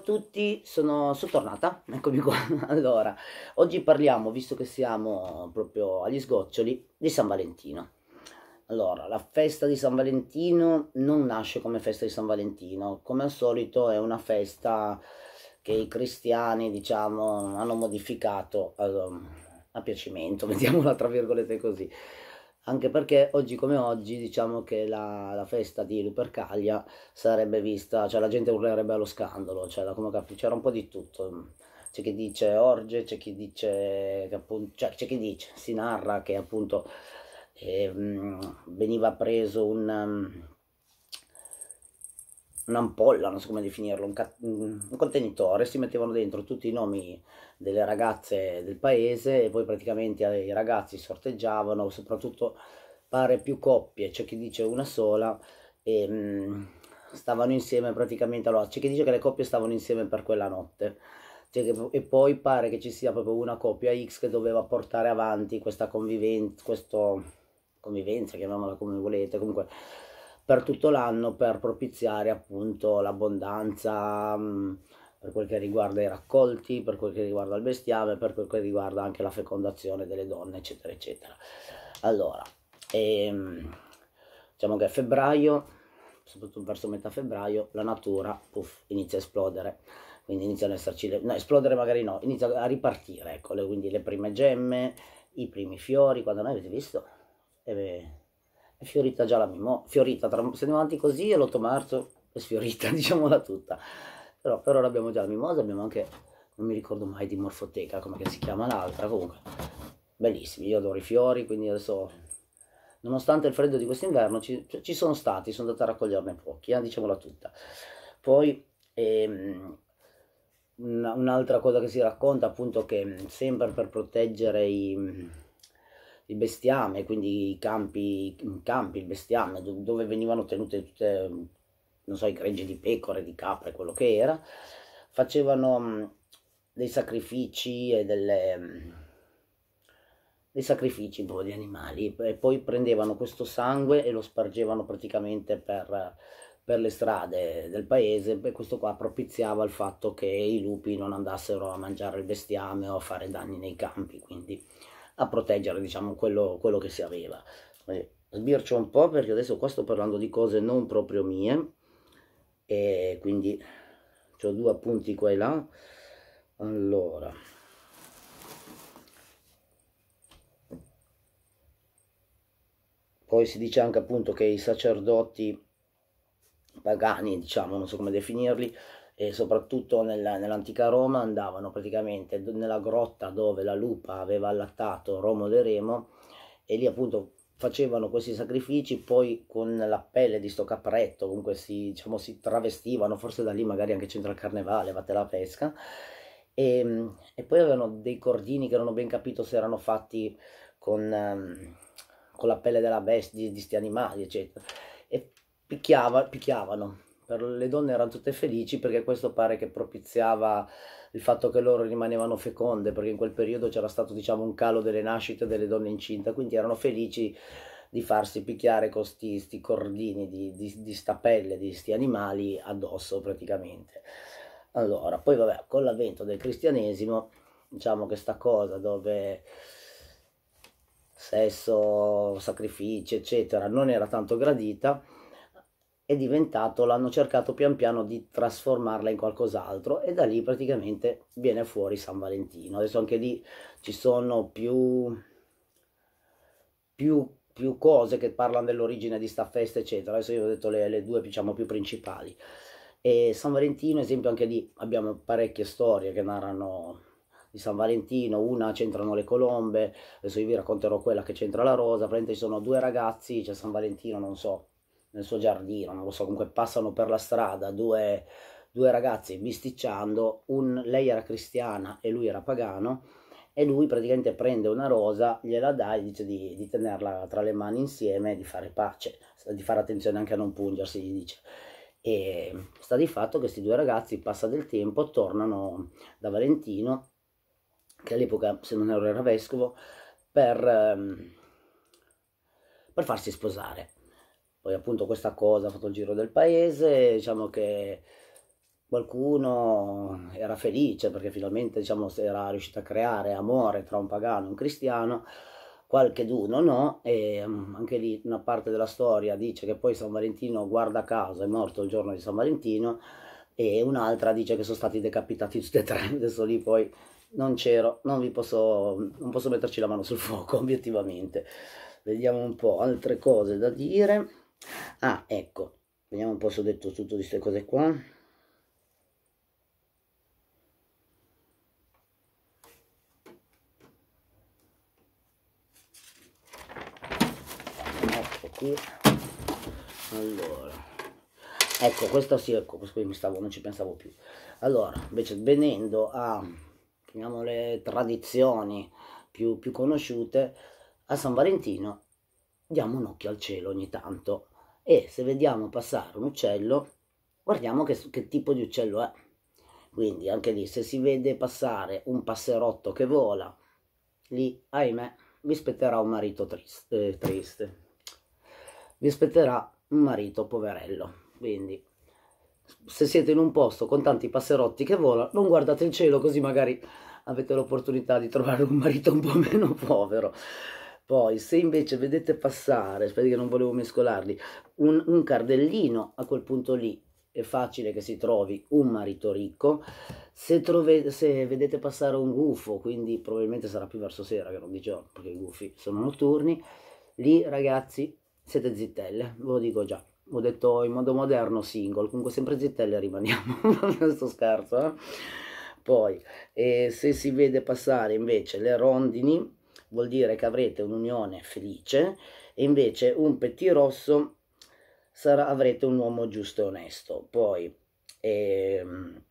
a tutti, sono, sono tornata, eccomi qua. Allora, oggi parliamo, visto che siamo proprio agli sgoccioli, di San Valentino. Allora, la festa di San Valentino non nasce come festa di San Valentino, come al solito è una festa che i cristiani, diciamo, hanno modificato a, a piacimento, vediamola tra virgolette così anche perché oggi come oggi diciamo che la, la festa di Lupercaglia sarebbe vista, cioè la gente urlerebbe allo scandalo, cioè c'era un po' di tutto. C'è chi dice orge, c'è chi dice che appunto, cioè, c'è chi dice, si narra che appunto eh, veniva preso un un'ampolla, non so come definirlo, un, un, contenitore, si mettevano dentro tutti i nomi delle ragazze del paese e poi praticamente i ragazzi sorteggiavano, soprattutto pare più coppie, c'è cioè chi dice una sola e ehm, mh, stavano insieme praticamente, allora c'è chi dice che le coppie stavano insieme per quella notte. Cioè che, e poi pare che ci sia proprio una coppia X che doveva portare avanti questa convivenza, convivenza, chiamiamola come volete, comunque per tutto l'anno per propiziare appunto l'abbondanza mm, per quel che riguarda i raccolti, per quel che riguarda il bestiame, per quel che riguarda anche la fecondazione delle donne, eccetera, eccetera. Allora, ehm, diciamo che a febbraio, soprattutto verso metà febbraio, la natura puff, inizia a esplodere quindi iniziano ad esserci, le, no, esplodere magari no, inizia a ripartire, ecco, le, quindi le prime gemme, i primi fiori, quando noi avete visto, eh è fiorita già la mimosa, fiorita, tra, se andiamo avanti così è l'8 marzo è sfiorita, diciamola tutta. Però per ora abbiamo già la mimosa, abbiamo anche, non mi ricordo mai di morfoteca, come si chiama l'altra, comunque. Bellissimi, io adoro i fiori, quindi adesso, nonostante il freddo di quest'inverno, ci, cioè, ci sono stati, sono andato a raccoglierne pochi, eh, diciamola tutta. Poi, ehm, un'altra cosa che si racconta appunto che mm, sempre per proteggere i mm, il bestiame, quindi i campi, campi il bestiame, dove venivano tenute tutte, non so, i greggi di pecore, di capre, quello che era, facevano mm, dei sacrifici e delle, mm, dei sacrifici proprio di animali e poi prendevano questo sangue e lo spargevano praticamente per, per le strade del paese e questo qua propiziava il fatto che i lupi non andassero a mangiare il bestiame o a fare danni nei campi, quindi a proteggere diciamo quello, quello che si aveva eh, sbircio un po' perché adesso qua sto parlando di cose non proprio mie e quindi ho due appunti qua e là allora poi si dice anche appunto che i sacerdoti pagani diciamo non so come definirli e soprattutto nella, nell'antica Roma andavano praticamente nella grotta dove la lupa aveva allattato Romolo e Remo e lì appunto facevano questi sacrifici, poi con la pelle di sto capretto comunque si, diciamo, si travestivano, forse da lì magari anche c'entra il carnevale, fate la pesca, e, ehm, e, poi avevano dei cordini che non ho ben capito se erano fatti con, ehm, con la pelle della bestia, di, questi animali, eccetera, e picchiava, picchiavano per le donne erano tutte felici perché questo pare che propiziava il fatto che loro rimanevano feconde, perché in quel periodo c'era stato diciamo, un calo delle nascite delle donne incinte, quindi erano felici di farsi picchiare con questi cordini di, di, di sta pelle, di questi animali addosso praticamente. Allora, poi vabbè, con l'avvento del cristianesimo, diciamo che sta cosa dove sesso, sacrifici, eccetera, non era tanto gradita, è diventato, l'hanno cercato pian piano di trasformarla in qualcos'altro e da lì praticamente viene fuori San Valentino. Adesso anche lì ci sono più, più, più cose che parlano dell'origine di sta festa, eccetera. Adesso io ho detto le, le due diciamo, più principali. E San Valentino, esempio, anche lì abbiamo parecchie storie che narrano di San Valentino, una c'entrano le colombe, adesso io vi racconterò quella che c'entra la rosa, praticamente ci sono due ragazzi, c'è cioè San Valentino, non so, nel suo giardino, non lo so, comunque passano per la strada due, due ragazzi bisticciando, un, lei era cristiana e lui era pagano, e lui praticamente prende una rosa, gliela dà e dice di, di tenerla tra le mani insieme di fare pace, di fare attenzione anche a non pungersi, gli dice. E sta di fatto che questi due ragazzi, passa del tempo, tornano da Valentino, che all'epoca, se non erro, era vescovo, per, ehm, per farsi sposare poi appunto questa cosa ha fatto il giro del paese, diciamo che qualcuno era felice perché finalmente diciamo, era riuscito a creare amore tra un pagano e un cristiano, qualche d'uno no, e mm, anche lì una parte della storia dice che poi San Valentino, guarda caso, è morto il giorno di San Valentino, e un'altra dice che sono stati decapitati tutti e tre, adesso lì poi non c'ero, non vi posso, non posso metterci la mano sul fuoco obiettivamente. Vediamo un po' altre cose da dire ah ecco vediamo un po' se ho detto tutte queste cose qua ecco qui allora ecco questa sì ecco questo qui mi stavo non ci pensavo più allora invece venendo a chiamiamo le tradizioni più, più conosciute a San Valentino diamo un occhio al cielo ogni tanto e se vediamo passare un uccello guardiamo che, che tipo di uccello è quindi anche lì se si vede passare un passerotto che vola lì ahimè vi spetterà un marito triste, eh, triste. vi spetterà un marito poverello quindi se siete in un posto con tanti passerotti che volano non guardate il cielo così magari avete l'opportunità di trovare un marito un po' meno povero poi, se invece vedete passare, aspetta che non volevo mescolarli, un, un cardellino, a quel punto lì è facile che si trovi un marito ricco. Se, trove, se, vedete passare un gufo, quindi probabilmente sarà più verso sera che non di giorno, perché i gufi sono notturni, lì ragazzi siete zittelle, ve lo dico già. Ho detto in modo moderno single, comunque sempre zittelle rimaniamo, non questo scherzo. Eh? Poi, eh, se si vede passare invece le rondini, vuol dire che avrete un'unione felice e invece un petit rosso sarà, avrete un uomo giusto e onesto. Poi, ehm,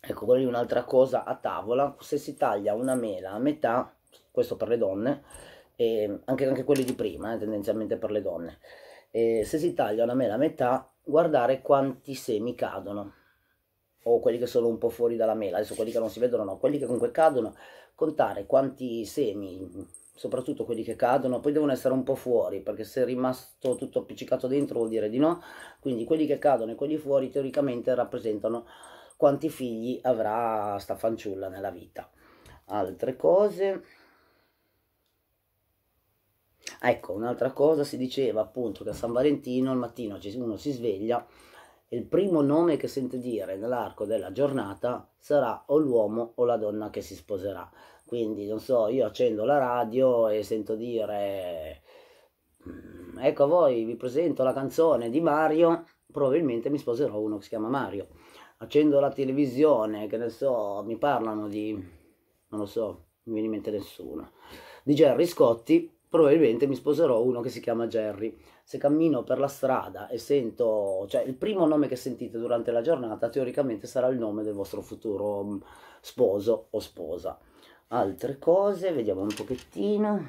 ecco, poi un'altra cosa a tavola, se si taglia una mela a metà, questo per le donne, eh, anche, anche quelli di prima, eh, tendenzialmente per le donne, eh, se si taglia una mela a metà, guardare quanti semi cadono o quelli che sono un po' fuori dalla mela, adesso quelli che non si vedono no, quelli che comunque cadono, contare quanti semi, soprattutto quelli che cadono, poi devono essere un po' fuori, perché se è rimasto tutto appiccicato dentro vuol dire di no, quindi quelli che cadono e quelli fuori teoricamente rappresentano quanti figli avrà sta fanciulla nella vita. Altre cose... Ecco, un'altra cosa si diceva appunto che a San Valentino al mattino uno si sveglia e il primo nome che sente dire nell'arco della giornata sarà o l'uomo o la donna che si sposerà. Quindi, non so, io accendo la radio e sento dire mm, ecco a voi vi presento la canzone di Mario, probabilmente mi sposerò uno che si chiama Mario. Accendo la televisione, che ne so, mi parlano di non lo so, non mi viene in mente nessuno. Di Gerry Scotti, probabilmente mi sposerò uno che si chiama Gerry se cammino per la strada e sento, cioè il primo nome che sentite durante la giornata teoricamente sarà il nome del vostro futuro mm, sposo o sposa. Altre cose, vediamo un pochettino.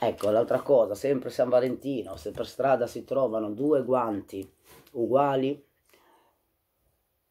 Ecco, l'altra cosa, sempre San Valentino, se per strada si trovano due guanti uguali,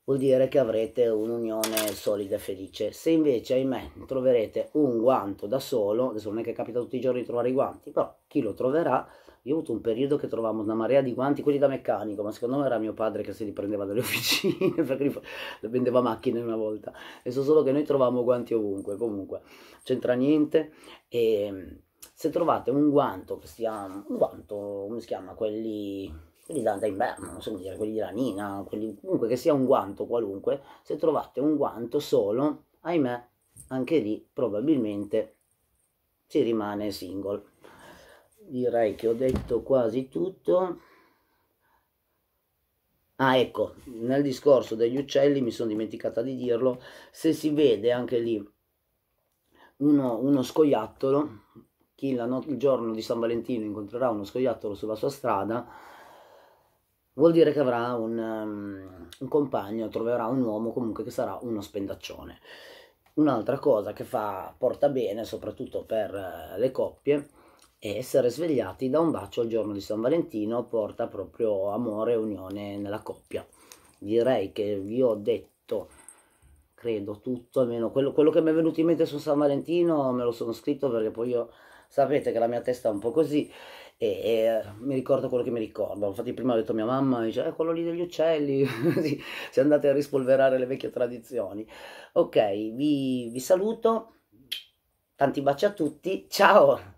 vuol dire che avrete un'unione solida e felice. Se invece, ahimè, troverete un guanto da solo, adesso non è che capita tutti i giorni di trovare i guanti, però chi lo troverà, io ho avuto un periodo che trovavamo una marea di guanti, quelli da meccanico, ma secondo me era mio padre che se li prendeva dalle officine, perché li vendeva macchine una volta, e so solo che noi trovavamo guanti ovunque, comunque, c'entra niente, e ehm, se trovate un guanto che sia, un guanto, come si chiama, quelli quelli da, da inverno, non so come dire, quelli di lanina, quelli, comunque che sia un guanto qualunque, se trovate un guanto solo, ahimè, anche lì probabilmente si rimane single. Direi che ho detto quasi tutto. Ah ecco, nel discorso degli uccelli mi sono dimenticata di dirlo, se si vede anche lì uno, uno scoiattolo, chi la no il giorno di San Valentino incontrerà uno scoiattolo sulla sua strada, vuol dire che avrà un, um, un compagno, troverà un uomo comunque che sarà uno spendaccione. Un'altra cosa che fa, porta bene, soprattutto per eh, le coppie, è essere svegliati da un bacio il giorno di San Valentino porta proprio amore e unione nella coppia. Direi che vi ho detto, credo, tutto, almeno quello, quello che mi è venuto in mente su San Valentino me lo sono scritto perché poi io sapete che la mia testa è un po' così e, e, mi ricordo quello che mi ricordo. Infatti, prima ho detto a mia mamma: dice, eh, quello lì degli uccelli. si, si andate a rispolverare le vecchie tradizioni. Ok, vi, vi saluto. Tanti baci a tutti. Ciao!